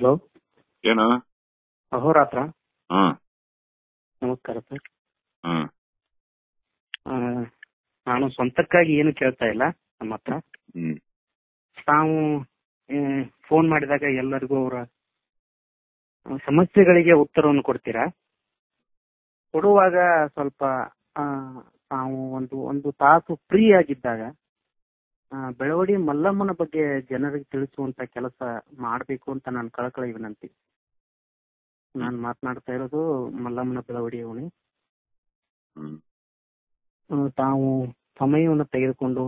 hello ಏನು ಅಹೋರಾತ್ರ ನಮಸ್ಕಾರ sir ನಾನು ಸ್ವಂತಕ್ಕಾಗಿ ಏನು ಕೇಳ್ತಾ ಇಲ್ಲ ನಮ್ಮ ಹತ್ರ ಹ್ಮ್ ತಾವು ಫೋನ್ ಮಾಡಿದಾಗ ಎಲ್ಲರಿಗೂ ಅವರ ಸಮಸ್ಯೆಗಳಿಗೆ ಉತ್ತರವನ್ನು ಕೊಡ್ತೀರಾ ಕೊಡುವಾಗ ಸ್ವಲ್ಪ ನಾವು ಒಂದು ಒಂದು ತಾಸು ಫ್ರೀ ಆಗಿದ್ದಾಗ ಬೆಳವಡಿ ಮಲ್ಲಮ್ಮನ ಬಗ್ಗೆ ಜನರಿಗೆ ತಿಳಿಸುವಂತ ಕೆಲಸ ಮಾಡಬೇಕು ಅಂತ ನಾನು ಕಳಕಳ ವಿನಂತಿ ನಾನು ಮಾತನಾಡ್ತಾ ಇರೋದು ಮಲ್ಲಮ್ಮನ ಬೆಳವಡಿ ಅವನಿ ತಾವು ಸಮಯವನ್ನು ತೆಗೆದುಕೊಂಡು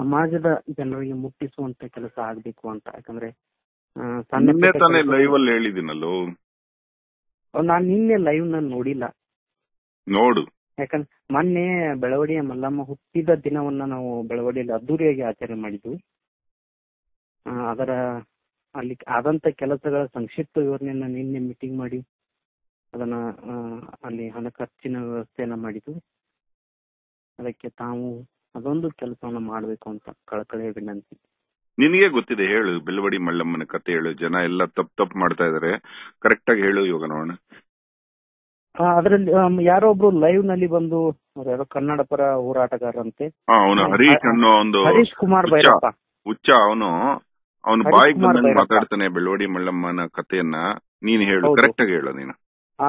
ಸಮಾಜದ ಜನರಿಗೆ ಮುಟ್ಟಿಸುವಂತ ಕೆಲಸ ಆಗ್ಬೇಕು ಅಂತ ಯಾಕಂದ್ರೆ ಲೈವ್ ಅಲ್ಲಿ ಹೇಳಿದಿನಲ್ಲೋ ನಾನು ನಿನ್ನೆ ಲೈವ್ ನಾನು ನೋಡಿಲ್ಲ ನೋಡು ಯಾಕಂದ್ರೆ ಮೊನ್ನೆ ಬೆಳವಡಿಯ ಮಲ್ಲಮ್ಮ ಹುಟ್ಟಿದ ದಿನವನ್ನ ನಾವು ಬೆಳವಡಿಯಲ್ಲಿ ಅದ್ದೂರಿಯಾಗಿ ಆಚರಣೆ ಮಾಡಿದ್ವಿ ಅದರ ಅಲ್ಲಿ ಆದಂತ ಕೆಲಸಗಳ ಸಂಕ್ಷಿಪ್ತ ವಿವರಣೆಯನ್ನ ನಿನ್ನೆ ಮೀಟಿಂಗ್ ಮಾಡಿ ಅದನ್ನ ಅಲ್ಲಿ ಹಣ ಖರ್ಚಿನ ವ್ಯವಸ್ಥೆಯನ್ನ ಮಾಡಿದ್ವಿ ಅದಕ್ಕೆ ತಾವು ಅದೊಂದು ಕೆಲಸವನ್ನ ಮಾಡಬೇಕು ಅಂತ ಕಳಕಳಿಯ ವಿನಂತಿ ನಿನಗೆ ಗೊತ್ತಿದೆ ಹೇಳು ಬೆಳವಡಿ ಮಲ್ಲಮ್ಮನ ಕತೆ ಹೇಳು ಜನ ಎಲ್ಲ ತಪ್ಪು ತಪ್ಪು ಮಾಡ್ತಾ ಇದಾರೆ ಕರೆಕ್ಟ್ ಆಗಿ ಹೇಳು ಇವಾಗ ನೋಡೋಣ ಅದರಲ್ಲಿ ಯಾರೋ ಒಬ್ರು ಲೈವ್ ನಲ್ಲಿ ಬಂದು ಕನ್ನಡ ಪರ ಹೋರಾಟಗಾರರಂತೆ ಹರೀಶ್ ಅನ್ನೋ ಒಂದು ಹರೀಶ್ ಕುಮಾರ್ ಭೈರಪ್ಪ ಹುಚ್ಚ ಅವನು ಅವನು ಬಾಯಿಗೆ ಮಾತಾಡ್ತಾನೆ ಬೆಳ್ಳೋಡಿ ಮಲ್ಲಮ್ಮನ ಕಥೆಯನ್ನ ನೀನ್ ಹೇಳು ಕರೆಕ್ಟ್ ಆಗಿ ಹೇಳು ನೀನು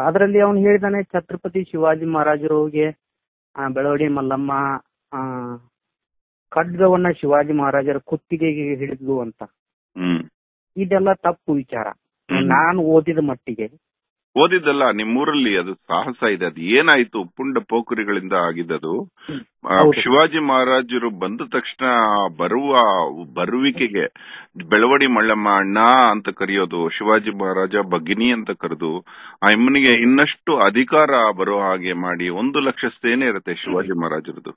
ಅದರಲ್ಲಿ ಅವನು ಹೇಳಿದಾನೆ ಛತ್ರಪತಿ ಶಿವಾಜಿ ಮಹಾರಾಜರಿಗೆ ಬೆಳವಡಿ ಮಲ್ಲಮ್ಮ ಆ ಖಡ್ಗವನ್ನ ಶಿವಾಜಿ ಮಹಾರಾಜರ ಕುತ್ತಿಗೆಗೆ ಹಿಡಿದ್ಲು ಅಂತ ಇದೆಲ್ಲ ತಪ್ಪು ವಿಚಾರ ನಾನು ಓದಿದ ಮಟ್ಟಿಗೆ ಓದಿದ್ದಲ್ಲ ನಿಮ್ಮೂರಲ್ಲಿ ಅದು ಸಾಹಸ ಇದೆ ಅದು ಏನಾಯ್ತು ಪುಂಡ ಪೋಖರಿಗಳಿಂದ ಆಗಿದ್ದದು ಶಿವಾಜಿ ಮಹಾರಾಜರು ಬಂದ ತಕ್ಷಣ ಬರುವ ಬರುವಿಕೆಗೆ ಬೆಳವಡಿ ಮಳ್ಳಮ್ಮ ಅಣ್ಣ ಅಂತ ಕರೆಯೋದು ಶಿವಾಜಿ ಮಹಾರಾಜ ಭಗಿನಿ ಅಂತ ಕರೆದು ಆ ಇಮ್ಮನಿಗೆ ಇನ್ನಷ್ಟು ಅಧಿಕಾರ ಬರೋ ಹಾಗೆ ಮಾಡಿ ಒಂದು ಲಕ್ಷ ಸೇನೆ ಇರುತ್ತೆ ಶಿವಾಜಿ ಮಹಾರಾಜರದು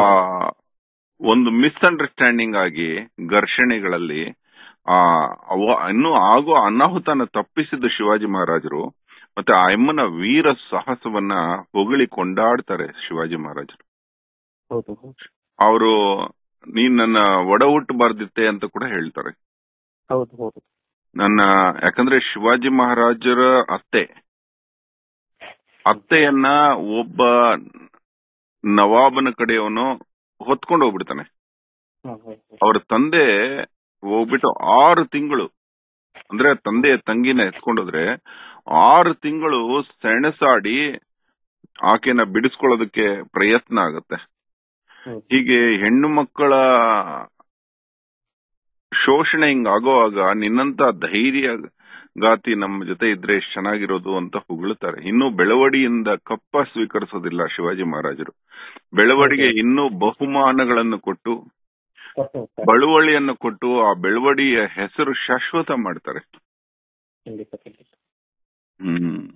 ಆ ಒಂದು ಮಿಸ್ಅಂಡರ್ಸ್ಟ್ಯಾಂಡಿಂಗ್ ಆಗಿ ಘರ್ಷಣೆಗಳಲ್ಲಿ ಇನ್ನು ಆಗೋ ಅನಾಹುತನ ತಪ್ಪಿಸಿದ ಶಿವಾಜಿ ಮಹಾರಾಜರು ಮತ್ತೆ ಆ ಅಮ್ಮನ ವೀರ ಸಾಹಸವನ್ನ ಹೊಗಳಿ ಕೊಂಡಾಡ್ತಾರೆ ಶಿವಾಜಿ ಮಹಾರಾಜರು ಅವರು ನೀನ್ ನನ್ನ ಒಡ ಹುಟ್ಟಬಾರ್ದಿತ್ತೆ ಅಂತ ಕೂಡ ಹೇಳ್ತಾರೆ ನನ್ನ ಯಾಕಂದ್ರೆ ಶಿವಾಜಿ ಮಹಾರಾಜರ ಅತ್ತೆ ಅತ್ತೆಯನ್ನ ಒಬ್ಬ ನವಾಬನ ಕಡೆಯವನು ಹೊತ್ಕೊಂಡು ಹೋಗ್ಬಿಡ್ತಾನೆ ಅವರ ತಂದೆ ಹೋಗ್ಬಿಟ್ಟು ಆರು ತಿಂಗಳು ಅಂದ್ರೆ ತಂದೆ ತಂಗಿನ ಎತ್ಕೊಂಡೋದ್ರೆ ಆರು ತಿಂಗಳು ಸೆಣಸಾಡಿ ಆಕೆನ ಬಿಡಿಸ್ಕೊಳ್ಳೋದಕ್ಕೆ ಪ್ರಯತ್ನ ಆಗುತ್ತೆ ಹೀಗೆ ಹೆಣ್ಣು ಮಕ್ಕಳ ಶೋಷಣೆ ಹಿಂಗಾಗೋವಾಗ ನಿನ್ನಂತ ಧೈರ್ಯ ಗಾತಿ ನಮ್ಮ ಜೊತೆ ಇದ್ರೆ ಎಷ್ಟು ಚೆನ್ನಾಗಿರೋದು ಅಂತ ಹೊಗಳುತ್ತಾರೆ ಇನ್ನು ಬೆಳವಡಿಯಿಂದ ಕಪ್ಪ ಸ್ವೀಕರಿಸೋದಿಲ್ಲ ಶಿವಾಜಿ ಮಹಾರಾಜರು ಬೆಳವಡಿಗೆ ಇನ್ನೂ ಬಹುಮಾನಗಳನ್ನು ಕೊಟ್ಟು ಬಳುವಳಿಯನ್ನು ಕೊಟ್ಟು ಆ ಬೆಳವಡಿಯ ಹೆಸರು ಶಾಶ್ವತ ಮಾಡ್ತಾರೆ ಹ್ಮ್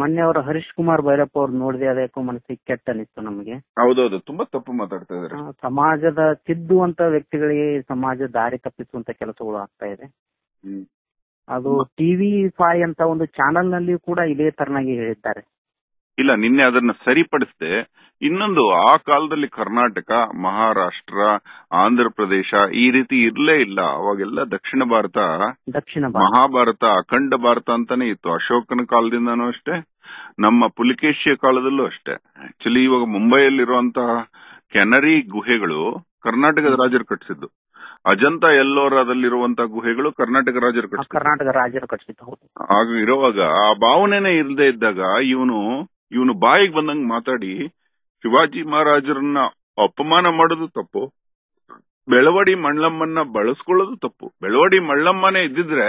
ಮೊನ್ನೆ ಅವರು ಹರೀಶ್ ಕುಮಾರ್ ಭೈರಪ್ಪ ಅವ್ರು ನೋಡಿದೆ ಅದಕ್ಕೂ ಮನಸ್ಸಿಗೆ ಕೆಟ್ಟ ಅನಿಸ್ತು ನಮಗೆ ಹೌದೌದು ತುಂಬಾ ತಪ್ಪು ಮಾತಾಡ್ತಾ ಇದಾರೆ ಸಮಾಜದ ತಿದ್ದುವಂತ ವ್ಯಕ್ತಿಗಳಿಗೆ ಸಮಾಜ ದಾರಿ ತಪ್ಪಿಸುವಂತ ಕೆಲಸಗಳು ಆಗ್ತಾ ಇದೆ ಅದು ಟಿವಿ ಫೈ ಅಂತ ಒಂದು ಚಾನೆಲ್ ನಲ್ಲಿ ಕೂಡ ಇದೇ ತರನಾಗಿ ಹೇಳಿದ್ದಾರೆ ಇಲ್ಲ ನಿನ್ನೆ ಅದನ್ನ ಸರಿಪಡಿಸಿದೆ ಇನ್ನೊಂದು ಆ ಕಾಲದಲ್ಲಿ ಕರ್ನಾಟಕ ಮಹಾರಾಷ್ಟ್ರ ಆಂಧ್ರ ಪ್ರದೇಶ ಈ ರೀತಿ ಇರಲೇ ಇಲ್ಲ ಅವಾಗೆಲ್ಲ ದಕ್ಷಿಣ ಭಾರತ ದಕ್ಷಿಣ ಮಹಾಭಾರತ ಅಖಂಡ ಭಾರತ ಅಂತಾನೆ ಇತ್ತು ಅಶೋಕನ ಕಾಲದಿಂದನೂ ಅಷ್ಟೇ ನಮ್ಮ ಪುಲಿಕೇಶಿಯ ಕಾಲದಲ್ಲೂ ಅಷ್ಟೇ ಆಕ್ಚುಲಿ ಇವಾಗ ಮುಂಬೈಯಲ್ಲಿರುವಂತಹ ಕೆನರಿ ಗುಹೆಗಳು ಕರ್ನಾಟಕದ ರಾಜರು ಕಟ್ಟಿಸಿದ್ದು ಅಜಂತ ಎಲ್ಲೋರದಲ್ಲಿರುವಂತಹ ಗುಹೆಗಳು ಕರ್ನಾಟಕ ರಾಜರು ಕಟ್ಟಿಸಿದ್ದು ಕರ್ನಾಟಕ ರಾಜರು ಕಟ್ಟಿಸಿದ್ದು ಆಗ ಇರುವಾಗ ಆ ಭಾವನೆನೇ ಇಲ್ಲದೆ ಇದ್ದಾಗ ಇವನು ಇವನು ಬಾಯಿಗೆ ಬಂದಂಗ ಮಾತಾಡಿ ಶಿವಾಜಿ ಮಹಾರಾಜರನ್ನ ಅಪಮಾನ ಮಾಡೋದು ತಪ್ಪು ಬೆಳವಡಿ ಮಳ್ಳಮ್ಮನ್ನ ಬಳಸ್ಕೊಳ್ಳೋದು ತಪ್ಪು ಬೆಳವಡಿ ಮಳ್ಳಮ್ಮನೇ ಇದ್ದಿದ್ರೆ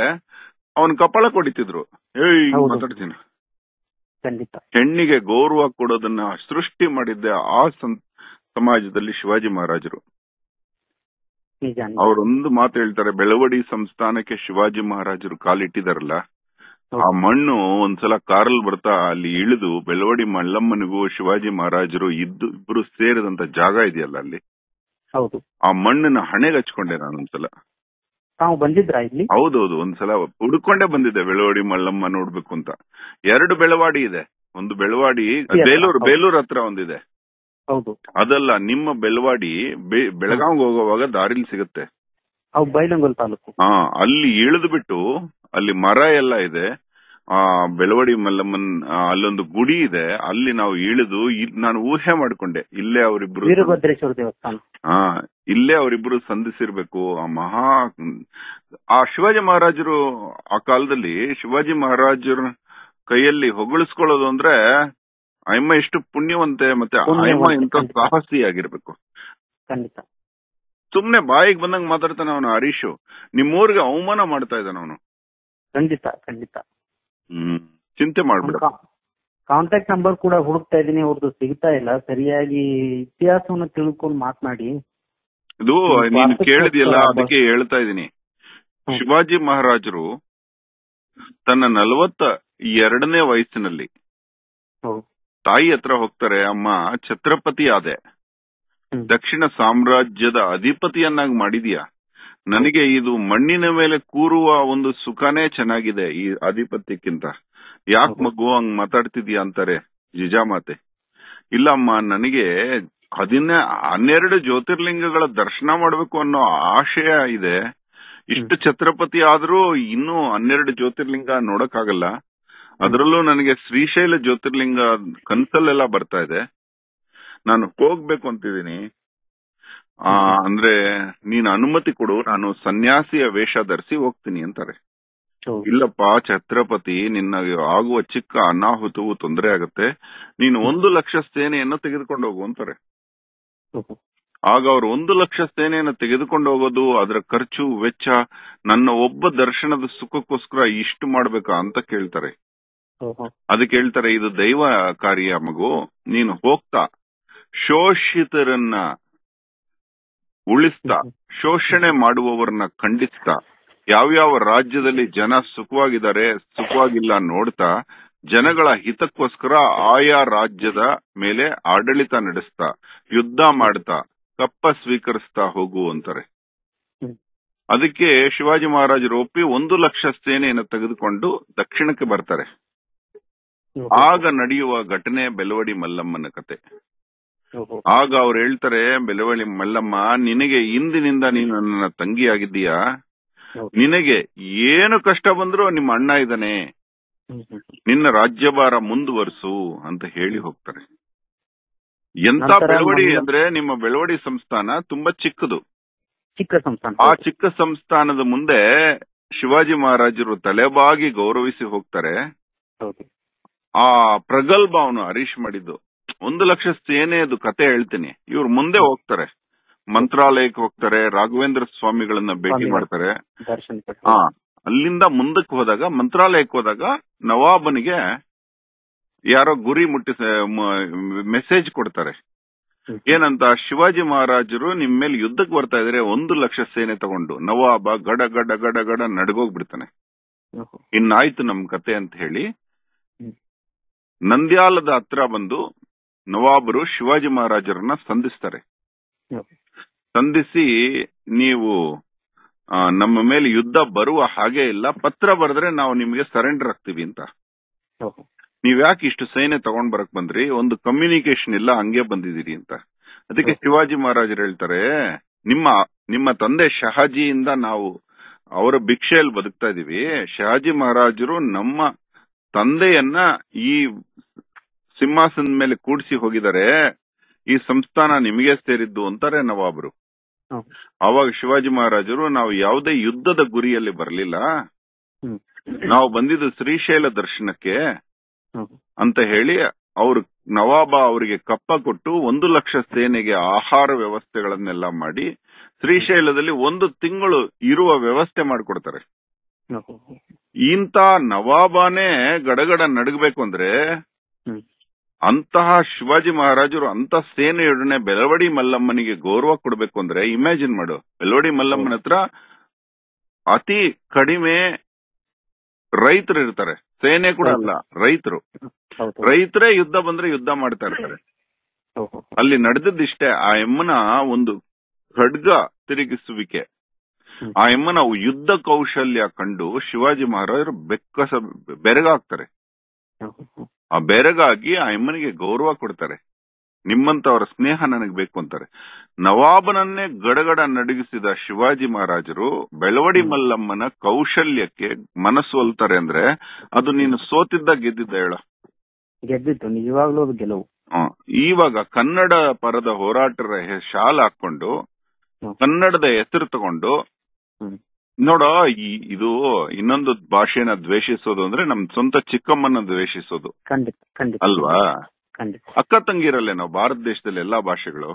ಅವನ್ ಕಪಾಳ ಕೊಡಿತಿದ್ರು ಏಯ್ ಮಾತಾಡ್ತೀನಿ ಹೆಣ್ಣಿಗೆ ಗೌರವ ಕೊಡೋದನ್ನ ಸೃಷ್ಟಿ ಮಾಡಿದ್ದೆ ಆ ಸಮಾಜದಲ್ಲಿ ಶಿವಾಜಿ ಮಹಾರಾಜರು ಅವರೊಂದು ಮಾತು ಹೇಳ್ತಾರೆ ಬೆಳವಡಿ ಸಂಸ್ಥಾನಕ್ಕೆ ಶಿವಾಜಿ ಮಹಾರಾಜರು ಕಾಲಿಟ್ಟಿದಾರಲ್ಲ ಆ ಮಣ್ಣು ಒಂದ್ಸಲ ಕಾರಲ್ಲಿ ಬರ್ತಾ ಅಲ್ಲಿ ಇಳಿದು ಬೆಳವಡಿ ಮಲ್ಲಮ್ಮನಿಗೂ ಶಿವಾಜಿ ಮಹಾರಾಜರು ಇದ್ದು ಇಬ್ರು ಸೇರಿದಂತ ಜಾಗ ಇದೆಯಲ್ಲ ಅಲ್ಲಿ ಹೌದು ಆ ಮಣ್ಣನ್ನ ಹಣೆಗೆ ಹಚ್ಕೊಂಡೆ ಒಂದ್ಸಲ ತಾವು ಬಂದಿದ್ರಾ ಇಲ್ಲಿ ಹೌದೌದು ಒಂದ್ಸಲ ಹುಡ್ಕೊಂಡೇ ಬಂದಿದ್ದೆ ಬೆಳವಾಡಿ ಮಲ್ಲಮ್ಮ ನೋಡ್ಬೇಕು ಅಂತ ಎರಡು ಬೆಳವಾಡಿ ಇದೆ ಒಂದು ಬೆಳವಾಡಿ ಬೇಲೂರು ಬೇಲೂರ್ ಹತ್ರ ಒಂದಿದೆ ಹೌದು ಅದಲ್ಲ ನಿಮ್ಮ ಬೆಳವಾಡಿ ಬೆಳಗಾವಿಗೆ ಹೋಗುವಾಗ ದಾರಿಲಿ ಸಿಗುತ್ತೆ ತಾಲೂಕು ಹಾ ಅಲ್ಲಿ ಇಳಿದು ಬಿಟ್ಟು ಅಲ್ಲಿ ಮರ ಎಲ್ಲ ಇದೆ ಆ ಬೆಳವಡಿ ಮಲ್ಲಮ್ಮನ್ ಅಲ್ಲೊಂದು ಗುಡಿ ಇದೆ ಅಲ್ಲಿ ನಾವು ಇಳಿದು ನಾನು ಊಹೆ ಮಾಡ್ಕೊಂಡೆ ಇಲ್ಲೇ ಅವರಿಬ್ರು ವೀರಭದ್ರೇಶ್ವರ ದೇವಸ್ಥಾನ ಹಾ ಇಲ್ಲೇ ಅವರಿಬ್ರು ಸಂಧಿಸಿರ್ಬೇಕು ಆ ಮಹಾ ಆ ಶಿವಾಜಿ ಮಹಾರಾಜರು ಆ ಕಾಲದಲ್ಲಿ ಶಿವಾಜಿ ಮಹಾರಾಜರ ಕೈಯಲ್ಲಿ ಹೊಗಳಿಸ್ಕೊಳ್ಳೋದು ಅಂದ್ರೆ ಅಯ್ಯಮ್ಮ ಎಷ್ಟು ಪುಣ್ಯವಂತೆ ಮತ್ತೆ ಅಯ್ಯಮ್ಮ ಎಂತ ಸಾಹಸಿಯಾಗಿರ್ಬೇಕು ಖಂಡಿತ ಸುಮ್ನೆ ಬಾಯಿಗೆ ಬಂದಂಗ ಮಾತಾಡ್ತಾನೆ ಅವನು ಹರೀಶು ಊರಿಗೆ ಅವಮಾನ ಮಾಡ್ತಾ ಇದ್ದಾನ ಅವನು ಖಂಡಿತ ಖಂಡಿತ ಹ್ಮ್ ಚಿಂತೆ ಮಾಡ್ಬಿಡ ಕಾಂಟ್ಯಾಕ್ಟ್ ನಂಬರ್ ಕೂಡ ಹುಡುಕ್ತಾ ಇದೀನಿ ಅವ್ರದ್ದು ಸಿಗ್ತಾ ಇಲ್ಲ ಸರಿಯಾಗಿ ಇತಿಹಾಸವನ್ನು ತಿಳ್ಕೊಂಡು ಮಾತನಾಡಿ ಇದು ನೀನು ಕೇಳಿದ್ಯಲ್ಲ ಅದಕ್ಕೆ ಹೇಳ್ತಾ ಇದೀನಿ ಶಿವಾಜಿ ಮಹಾರಾಜರು ತನ್ನ ನಲವತ್ತ ಎರಡನೇ ವಯಸ್ಸಿನಲ್ಲಿ ತಾಯಿ ಹತ್ರ ಹೋಗ್ತಾರೆ ಅಮ್ಮ ಛತ್ರಪತಿ ಆದೆ ದಕ್ಷಿಣ ಸಾಮ್ರಾಜ್ಯದ ಅಧಿಪತಿಯನ್ನಾಗಿ ಮಾಡಿದೀಯಾ ನನಗೆ ಇದು ಮಣ್ಣಿನ ಮೇಲೆ ಕೂರುವ ಒಂದು ಸುಖನೇ ಚೆನ್ನಾಗಿದೆ ಈ ಅಧಿಪತ್ಯಕ್ಕಿಂತ ಯಾಕೆ ಮಗು ಹಂಗ್ ಮಾತಾಡ್ತಿದ್ಯಾ ಅಂತಾರೆ ಜಿಜಾಮಾತೆ ಇಲ್ಲಮ್ಮ ನನಗೆ ಹದಿನ ಹನ್ನೆರಡು ಜ್ಯೋತಿರ್ಲಿಂಗಗಳ ದರ್ಶನ ಮಾಡಬೇಕು ಅನ್ನೋ ಆಶಯ ಇದೆ ಇಷ್ಟು ಛತ್ರಪತಿ ಆದ್ರೂ ಇನ್ನೂ ಹನ್ನೆರಡು ಜ್ಯೋತಿರ್ಲಿಂಗ ನೋಡಕ್ಕಾಗಲ್ಲ ಅದರಲ್ಲೂ ನನಗೆ ಶ್ರೀಶೈಲ ಜ್ಯೋತಿರ್ಲಿಂಗ ಕನ್ಸಲ್ಲೆಲ್ಲ ಬರ್ತಾ ಇದೆ ನಾನು ಹೋಗ್ಬೇಕು ಅಂತಿದ್ದೀನಿ ಅಂದ್ರೆ ನೀನು ಅನುಮತಿ ಕೊಡು ನಾನು ಸನ್ಯಾಸಿಯ ವೇಷ ಧರಿಸಿ ಹೋಗ್ತೀನಿ ಅಂತಾರೆ ಇಲ್ಲಪ್ಪ ಛತ್ರಪತಿ ನಿನ್ನ ಆಗುವ ಚಿಕ್ಕ ಅನಾಹುತವು ತೊಂದರೆ ಆಗುತ್ತೆ ನೀನು ಒಂದು ಲಕ್ಷ ಸೇನೆಯನ್ನು ತೆಗೆದುಕೊಂಡು ಹೋಗು ಅಂತಾರೆ ಆಗ ಅವರು ಒಂದು ಲಕ್ಷ ಸೇನೆಯನ್ನು ತೆಗೆದುಕೊಂಡು ಹೋಗೋದು ಅದರ ಖರ್ಚು ವೆಚ್ಚ ನನ್ನ ಒಬ್ಬ ದರ್ಶನದ ಸುಖಕ್ಕೋಸ್ಕರ ಇಷ್ಟು ಮಾಡ್ಬೇಕಾ ಅಂತ ಕೇಳ್ತಾರೆ ಅದಕ್ಕೆ ಹೇಳ್ತಾರೆ ಇದು ದೈವ ಕಾರ್ಯ ಮಗು ನೀನು ಹೋಗ್ತಾ ಶೋಷಿತರನ್ನ ಉಳಿಸ್ತಾ ಶೋಷಣೆ ಮಾಡುವವರನ್ನ ಖಂಡಿಸ್ತಾ ಯಾವ್ಯಾವ ರಾಜ್ಯದಲ್ಲಿ ಜನ ಸುಖವಾಗಿದ್ದಾರೆ ಸುಖವಾಗಿಲ್ಲ ನೋಡ್ತಾ ಜನಗಳ ಹಿತಕ್ಕೋಸ್ಕರ ಆಯಾ ರಾಜ್ಯದ ಮೇಲೆ ಆಡಳಿತ ನಡೆಸ್ತಾ ಯುದ್ಧ ಮಾಡ್ತಾ ಕಪ್ಪ ಸ್ವೀಕರಿಸ್ತಾ ಹೋಗು ಅಂತಾರೆ ಅದಕ್ಕೆ ಶಿವಾಜಿ ಮಹಾರಾಜರು ಒಪ್ಪಿ ಒಂದು ಲಕ್ಷ ಸೇನೆಯನ್ನು ತೆಗೆದುಕೊಂಡು ದಕ್ಷಿಣಕ್ಕೆ ಬರ್ತಾರೆ ಆಗ ನಡೆಯುವ ಘಟನೆ ಬೆಲವಡಿ ಮಲ್ಲಮ್ಮನ ಕತೆ ಆಗ ಅವ್ರು ಹೇಳ್ತಾರೆ ಬೆಳವಳ್ಳಿ ಮಲ್ಲಮ್ಮ ನಿನಗೆ ಇಂದಿನಿಂದ ನೀನು ನನ್ನ ತಂಗಿಯಾಗಿದ್ದೀಯಾ ನಿನಗೆ ಏನು ಕಷ್ಟ ಬಂದ್ರು ನಿಮ್ಮ ಅಣ್ಣ ಇದ್ದಾನೆ ನಿನ್ನ ರಾಜ್ಯಭಾರ ಮುಂದುವರಿಸು ಅಂತ ಹೇಳಿ ಹೋಗ್ತಾರೆ ಎಂತ ಬೆಳವಡಿ ಅಂದ್ರೆ ನಿಮ್ಮ ಬೆಳವಡಿ ಸಂಸ್ಥಾನ ತುಂಬಾ ಚಿಕ್ಕದು ಚಿಕ್ಕ ಸಂಸ್ಥಾನ ಆ ಚಿಕ್ಕ ಸಂಸ್ಥಾನದ ಮುಂದೆ ಶಿವಾಜಿ ಮಹಾರಾಜರು ತಲೆಬಾಗಿ ಗೌರವಿಸಿ ಹೋಗ್ತಾರೆ ಆ ಪ್ರಗಲ್ಭ ಅವನು ಹರೀಶ್ ಮಾಡಿದ್ದು ಒಂದು ಲಕ್ಷ ಸೇನೆ ಅದು ಕತೆ ಹೇಳ್ತೀನಿ ಇವ್ರು ಮುಂದೆ ಹೋಗ್ತಾರೆ ಮಂತ್ರಾಲಯಕ್ಕೆ ಹೋಗ್ತಾರೆ ರಾಘವೇಂದ್ರ ಸ್ವಾಮಿಗಳನ್ನ ಭೇಟಿ ಮಾಡ್ತಾರೆ ಹಾ ಅಲ್ಲಿಂದ ಮುಂದಕ್ಕೆ ಹೋದಾಗ ಮಂತ್ರಾಲಯಕ್ಕೆ ಹೋದಾಗ ನವಾಬನಿಗೆ ಯಾರೋ ಗುರಿ ಮುಟ್ಟಿಸ ಮೆಸೇಜ್ ಕೊಡ್ತಾರೆ ಏನಂತ ಶಿವಾಜಿ ಮಹಾರಾಜರು ನಿಮ್ ಮೇಲೆ ಯುದ್ಧಕ್ಕೆ ಬರ್ತಾ ಇದ್ರೆ ಒಂದು ಲಕ್ಷ ಸೇನೆ ತಗೊಂಡು ನವಾಬ ಗಡ ಗಡ ಗಡ ಗಡ ನಡ್ಗೋಗ್ಬಿಡ್ತಾನೆ ಇನ್ನಾಯ್ತು ನಮ್ ಕತೆ ಅಂತ ಹೇಳಿ ನಂದ್ಯಾಲದ ಹತ್ರ ಬಂದು ನವಾಬರು ಶಿವಾಜಿ ಮಹಾರಾಜರನ್ನ ಸಂಧಿಸ್ತಾರೆ ಸಂಧಿಸಿ ನೀವು ನಮ್ಮ ಮೇಲೆ ಯುದ್ಧ ಬರುವ ಹಾಗೆ ಇಲ್ಲ ಪತ್ರ ಬರೆದ್ರೆ ನಾವು ನಿಮಗೆ ಸರೆಂಡರ್ ಆಗ್ತೀವಿ ಅಂತ ನೀವ್ ಯಾಕೆ ಇಷ್ಟು ಸೈನ್ಯ ತಗೊಂಡ್ ಬರಕ್ ಬಂದ್ರಿ ಒಂದು ಕಮ್ಯುನಿಕೇಶನ್ ಇಲ್ಲ ಹಂಗೆ ಬಂದಿದ್ದೀರಿ ಅಂತ ಅದಕ್ಕೆ ಶಿವಾಜಿ ಮಹಾರಾಜರು ಹೇಳ್ತಾರೆ ನಿಮ್ಮ ನಿಮ್ಮ ತಂದೆ ಶಹಾಜಿಯಿಂದ ನಾವು ಅವರ ಭಿಕ್ಷೆಯಲ್ಲಿ ಬದುಕ್ತಾ ಇದೀವಿ ಶಹಾಜಿ ಮಹಾರಾಜರು ನಮ್ಮ ತಂದೆಯನ್ನ ಈ ಸಿಂಹಾಸನ ಮೇಲೆ ಕೂಡಿಸಿ ಹೋಗಿದ್ದಾರೆ ಈ ಸಂಸ್ಥಾನ ನಿಮಗೆ ಸೇರಿದ್ದು ಅಂತಾರೆ ನವಾಬರು ಅವಾಗ ಶಿವಾಜಿ ಮಹಾರಾಜರು ನಾವು ಯಾವುದೇ ಯುದ್ಧದ ಗುರಿಯಲ್ಲಿ ಬರಲಿಲ್ಲ ನಾವು ಬಂದಿದ್ದು ಶ್ರೀಶೈಲ ದರ್ಶನಕ್ಕೆ ಅಂತ ಹೇಳಿ ಅವರು ನವಾಬ ಅವರಿಗೆ ಕಪ್ಪ ಕೊಟ್ಟು ಒಂದು ಲಕ್ಷ ಸೇನೆಗೆ ಆಹಾರ ವ್ಯವಸ್ಥೆಗಳನ್ನೆಲ್ಲ ಮಾಡಿ ಶ್ರೀಶೈಲದಲ್ಲಿ ಒಂದು ತಿಂಗಳು ಇರುವ ವ್ಯವಸ್ಥೆ ಮಾಡಿಕೊಡ್ತಾರೆ ಇಂತ ನವಾಬಾನೇ ಗಡಗಡ ನಡಗಬೇಕು ಅಂದ್ರೆ ಅಂತಹ ಶಿವಾಜಿ ಮಹಾರಾಜರು ಅಂತ ಸೇನೆಯೊಡನೆ ಬೆಲವಡಿ ಮಲ್ಲಮ್ಮನಿಗೆ ಗೌರವ ಕೊಡಬೇಕು ಅಂದ್ರೆ ಇಮ್ಯಾಜಿನ್ ಮಾಡು ಬೆಲವಡಿ ಮಲ್ಲಮ್ಮನ ಹತ್ರ ಅತಿ ಕಡಿಮೆ ರೈತರು ಇರ್ತಾರೆ ಸೇನೆ ಕೂಡ ಅಲ್ಲ ರೈತರು ರೈತರೇ ಯುದ್ಧ ಬಂದ್ರೆ ಯುದ್ಧ ಮಾಡ್ತಾ ಇರ್ತಾರೆ ಅಲ್ಲಿ ನಡೆದಿದ್ದಿಷ್ಟೇ ಆ ಎಮ್ಮನ ಒಂದು ಖಡ್ಗ ತಿರುಗಿಸುವಿಕೆ ಆ ಎಮ್ಮನ ಯುದ್ಧ ಕೌಶಲ್ಯ ಕಂಡು ಶಿವಾಜಿ ಮಹಾರಾಜರು ಬೆಕ್ಕಸ ಬೆರಗಾಗ್ತಾರೆ ಆ ಬೆರಗಾಗಿ ಆ ಅಮ್ಮನಿಗೆ ಗೌರವ ಕೊಡ್ತಾರೆ ನಿಮ್ಮಂತವರ ಸ್ನೇಹ ನನಗೆ ಬೇಕು ಅಂತಾರೆ ನವಾಬನನ್ನೇ ಗಡಗಡ ನಡಗಿಸಿದ ಶಿವಾಜಿ ಮಹಾರಾಜರು ಬೆಳವಡಿ ಮಲ್ಲಮ್ಮನ ಕೌಶಲ್ಯಕ್ಕೆ ಮನಸ್ಸು ಒಲ್ತಾರೆ ಅಂದ್ರೆ ಅದು ನೀನು ಸೋತಿದ್ದ ಗೆದ್ದಿದ್ದ ಹೇಳ ಗೆದ್ದಿತ್ತು ನಿಜವಾಗ್ಲೂ ಗೆಲುವು ಇವಾಗ ಕನ್ನಡ ಪರದ ಹೋರಾಟರ ಶಾಲ್ ಹಾಕೊಂಡು ಕನ್ನಡದ ಹೆಸರು ತಗೊಂಡು ನೋಡ ಇದು ಇನ್ನೊಂದು ಭಾಷೆನ ದ್ವೇಷಿಸೋದು ಅಂದ್ರೆ ನಮ್ ಸ್ವಂತ ಚಿಕ್ಕಮ್ಮನ ದ್ವೇಷಿಸೋದು ಖಂಡಿತ ಅಲ್ವಾ ಖಂಡಿತ ಅಕ್ಕ ತಂಗಿರಲ್ಲೇ ನಾವು ಭಾರತ ದೇಶದಲ್ಲಿ ಎಲ್ಲಾ ಭಾಷೆಗಳು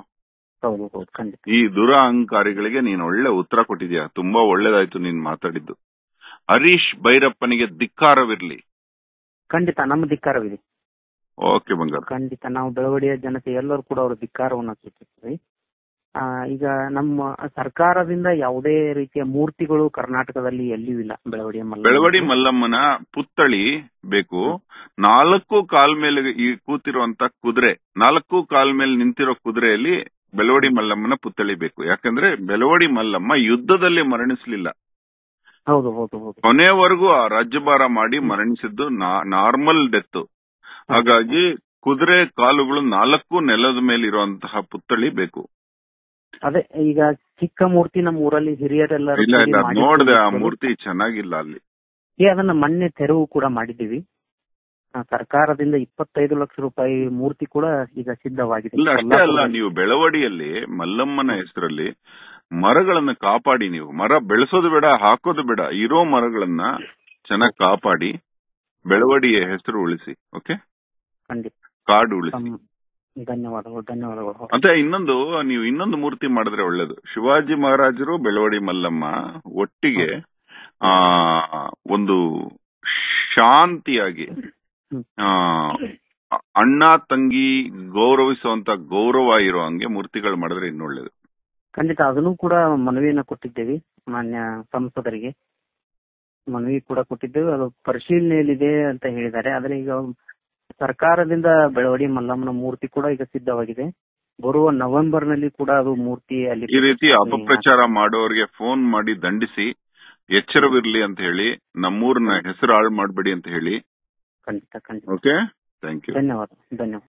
ಈ ದುರಹಂಕಾರಿಗಳಿಗೆ ನೀನ್ ಒಳ್ಳೆ ಉತ್ತರ ಕೊಟ್ಟಿದ್ಯಾ ತುಂಬಾ ಒಳ್ಳೇದಾಯ್ತು ನೀನ್ ಮಾತಾಡಿದ್ದು ಹರೀಶ್ ಭೈರಪ್ಪನಿಗೆ ಧಿಕ್ಕಾರವಿರ್ಲಿ ಖಂಡಿತ ನಮ್ಮ ಧಿಕ್ಕಾರವಿದೆ ಓಕೆ ಬಂಗಾರ ಖಂಡಿತ ನಾವು ಬೆಳವಡಿಯ ಜನತೆ ಎಲ್ಲರೂ ಕೂಡ ಅವರ ಧಿಕ್ಕಾರವನ್ನು ಸೂಚಿಸ್ತೀವಿ ಈಗ ನಮ್ಮ ಸರ್ಕಾರದಿಂದ ಯಾವುದೇ ರೀತಿಯ ಮೂರ್ತಿಗಳು ಕರ್ನಾಟಕದಲ್ಲಿ ಎಲ್ಲಿಯೂ ಇಲ್ಲ ಬೆಳವಡಿ ಮಲ್ಲ ಬೆಳವಡಿ ಮಲ್ಲಮ್ಮನ ಪುತ್ಥಳಿ ಬೇಕು ನಾಲ್ಕು ಕಾಲ್ ಮೇಲೆ ಈ ಕೂತಿರುವಂತ ಕುದುರೆ ನಾಲ್ಕು ಕಾಲ್ ಮೇಲೆ ನಿಂತಿರೋ ಕುದುರೆಯಲ್ಲಿ ಬೆಳವಡಿ ಮಲ್ಲಮ್ಮನ ಪುತ್ಥಳಿ ಬೇಕು ಯಾಕಂದ್ರೆ ಬೆಳವಡಿ ಮಲ್ಲಮ್ಮ ಯುದ್ಧದಲ್ಲಿ ಮರಣಿಸಲಿಲ್ಲ ಹೌದು ಹೌದು ಹೌದು ಕೊನೆವರೆಗೂ ಆ ರಾಜ್ಯಭಾರ ಮಾಡಿ ಮರಣಿಸಿದ್ದು ನಾರ್ಮಲ್ ಡೆತ್ ಹಾಗಾಗಿ ಕುದುರೆ ಕಾಲುಗಳು ನಾಲ್ಕು ನೆಲದ ಮೇಲೆ ಇರುವಂತಹ ಪುತ್ಥಳಿ ಬೇಕು ಅದೇ ಈಗ ಚಿಕ್ಕ ಮೂರ್ತಿ ನಮ್ಮ ಊರಲ್ಲಿ ಹಿರಿಯರೆಲ್ಲ ನೋಡಿದೆ ಆ ಮೂರ್ತಿ ಚೆನ್ನಾಗಿಲ್ಲ ಅಲ್ಲಿ ಏ ಅದನ್ನ ಮೊನ್ನೆ ತೆರವು ಕೂಡ ಮಾಡಿದ್ದೀವಿ ಸರ್ಕಾರದಿಂದ ಇಪ್ಪತ್ತೈದು ಲಕ್ಷ ರೂಪಾಯಿ ಮೂರ್ತಿ ಕೂಡ ಈಗ ಸಿದ್ಧವಾಗಿದೆ ಇಲ್ಲ ನೀವು ಬೆಳವಡಿಯಲ್ಲಿ ಮಲ್ಲಮ್ಮನ ಹೆಸರಲ್ಲಿ ಮರಗಳನ್ನ ಕಾಪಾಡಿ ನೀವು ಮರ ಬೆಳೆಸೋದು ಬೇಡ ಹಾಕೋದು ಬೇಡ ಇರೋ ಮರಗಳನ್ನ ಚೆನ್ನಾಗಿ ಕಾಪಾಡಿ ಬೆಳವಡಿಯ ಹೆಸರು ಉಳಿಸಿ ಓಕೆ ಖಂಡಿತ ಕಾಡು ಉಳಿಸಿ ಧನ್ಯವಾದಗಳು ಧನ್ಯವಾದಗಳು ಇನ್ನೊಂದು ನೀವು ಇನ್ನೊಂದು ಮೂರ್ತಿ ಮಾಡಿದ್ರೆ ಒಳ್ಳೇದು ಶಿವಾಜಿ ಮಹಾರಾಜರು ಬೆಳವಡಿ ಮಲ್ಲಮ್ಮ ಒಟ್ಟಿಗೆ ಆ ಒಂದು ಶಾಂತಿಯಾಗಿ ಅಣ್ಣ ತಂಗಿ ಗೌರವಿಸುವಂತ ಗೌರವ ಇರೋ ಹಂಗೆ ಮೂರ್ತಿಗಳು ಮಾಡಿದ್ರೆ ಇನ್ನು ಒಳ್ಳೇದು ಖಂಡಿತ ಅದನ್ನು ಕೂಡ ಮನವಿಯನ್ನ ಕೊಟ್ಟಿದ್ದೇವೆ ಮಾನ್ಯ ಸಂಸದರಿಗೆ ಮನವಿ ಕೂಡ ಕೊಟ್ಟಿದ್ದೇವೆ ಅದು ಪರಿಶೀಲನೆಯಲ್ಲಿದೆ ಅಂತ ಹೇಳಿದ್ದಾರೆ ಆದ್ರೆ ಈಗ ಸರ್ಕಾರದಿಂದ ಬೆಳವಡಿ ಮಲ್ಲಮ್ಮನ ಮೂರ್ತಿ ಕೂಡ ಈಗ ಸಿದ್ಧವಾಗಿದೆ ಬರುವ ನವೆಂಬರ್ ನಲ್ಲಿ ಕೂಡ ಅದು ಮೂರ್ತಿ ಅಲ್ಲಿ ಈ ರೀತಿ ಅಪಪ್ರಚಾರ ಮಾಡೋರಿಗೆ ಫೋನ್ ಮಾಡಿ ದಂಡಿಸಿ ಎಚ್ಚರವಿರಲಿ ಅಂತ ಹೇಳಿ ನಮ್ಮೂರನ್ನ ಹೆಸರು ಹಾಳು ಮಾಡಬೇಡಿ ಅಂತ ಹೇಳಿ ಖಂಡಿತ ಖಂಡಿತ ಓಕೆ ಥ್ಯಾಂಕ್ ಯು ಧನ್ಯವಾದ ಧನ್ಯವಾದ